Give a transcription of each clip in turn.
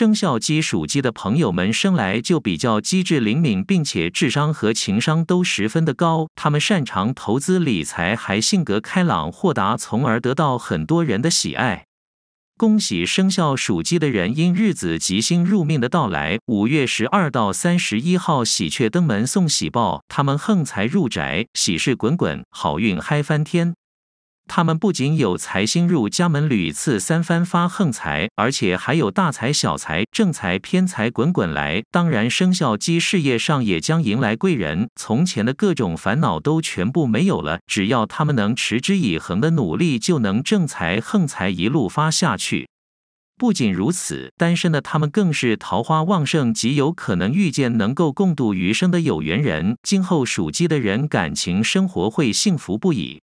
生肖鸡属鸡的朋友们生来就比较机智灵敏，并且智商和情商都十分的高。他们擅长投资理财，还性格开朗豁达，从而得到很多人的喜爱。恭喜生肖属鸡的人，因日子吉星入命的到来，五月十二到三十一号，喜鹊登门送喜报，他们横财入宅，喜事滚滚，好运嗨翻天。他们不仅有财星入家门，屡次三番发横财，而且还有大财、小财、正财、偏财滚滚来。当然，生肖鸡事业上也将迎来贵人，从前的各种烦恼都全部没有了。只要他们能持之以恒的努力，就能正财、横财一路发下去。不仅如此，单身的他们更是桃花旺盛，极有可能遇见能够共度余生的有缘人。今后属鸡的人感情生活会幸福不已。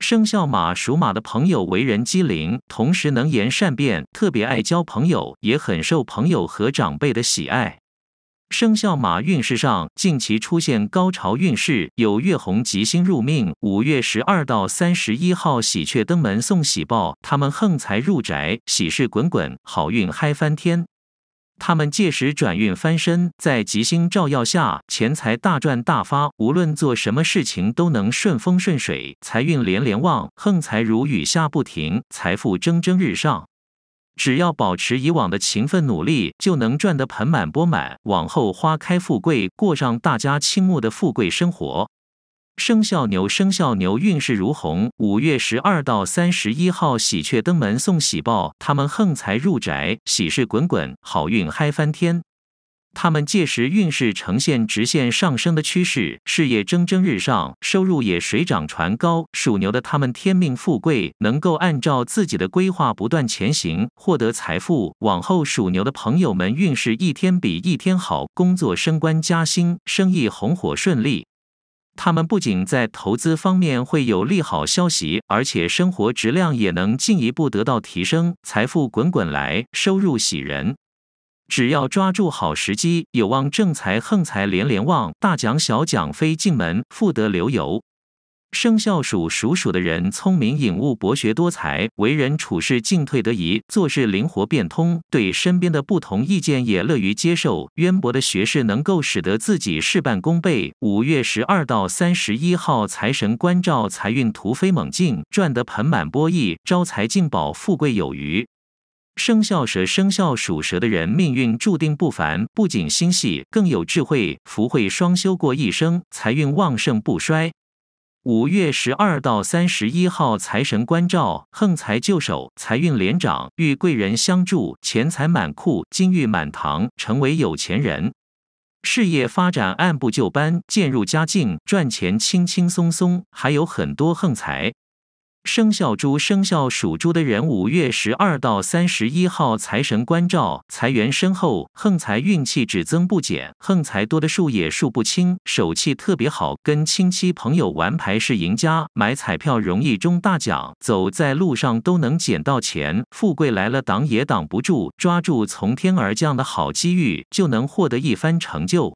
生肖马属马的朋友为人机灵，同时能言善辩，特别爱交朋友，也很受朋友和长辈的喜爱。生肖马运势上近期出现高潮运势，有月红吉星入命，五月十二到三十一号喜鹊登门送喜报，他们横财入宅，喜事滚滚，好运嗨翻天。他们届时转运翻身，在吉星照耀下，钱财大赚大发。无论做什么事情，都能顺风顺水，财运连连旺，横财如雨下不停，财富蒸蒸日上。只要保持以往的勤奋努力，就能赚得盆满钵满。往后花开富贵，过上大家倾慕的富贵生活。生肖牛，生肖牛运势如虹。五月十二到三十一号，喜鹊登门送喜报，他们横财入宅，喜事滚滚，好运嗨翻天。他们届时运势呈现直线上升的趋势，事业蒸蒸日上，收入也水涨船高。属牛的他们天命富贵，能够按照自己的规划不断前行，获得财富。往后属牛的朋友们运势一天比一天好，工作升官加薪，生意红火顺利。他们不仅在投资方面会有利好消息，而且生活质量也能进一步得到提升，财富滚滚来，收入喜人。只要抓住好时机，有望正财横财连连旺，大奖小奖飞进门，富得流油。生肖属属鼠的人聪明颖悟，博学多才，为人处事进退得宜，做事灵活变通，对身边的不同意见也乐于接受。渊博的学识能够使得自己事半功倍。五月十二到三十一号，财神关照，财运突飞猛进，赚得盆满钵溢，招财进宝，富贵有余。生肖蛇，生肖属蛇的人命运注定不凡，不仅心细，更有智慧，福慧双修过一生，财运旺盛不衰。五月十二到三十一号，财神关照，横财就手，财运连涨，遇贵人相助，钱财满库，金玉满堂，成为有钱人。事业发展按部就班，渐入佳境，赚钱轻轻松松，还有很多横财。生肖猪，生肖属猪的人，五月十二到三十一号，财神关照，财源深厚，横财运气只增不减，横财多的数也数不清，手气特别好，跟亲戚朋友玩牌是赢家，买彩票容易中大奖，走在路上都能捡到钱，富贵来了挡也挡不住，抓住从天而降的好机遇，就能获得一番成就。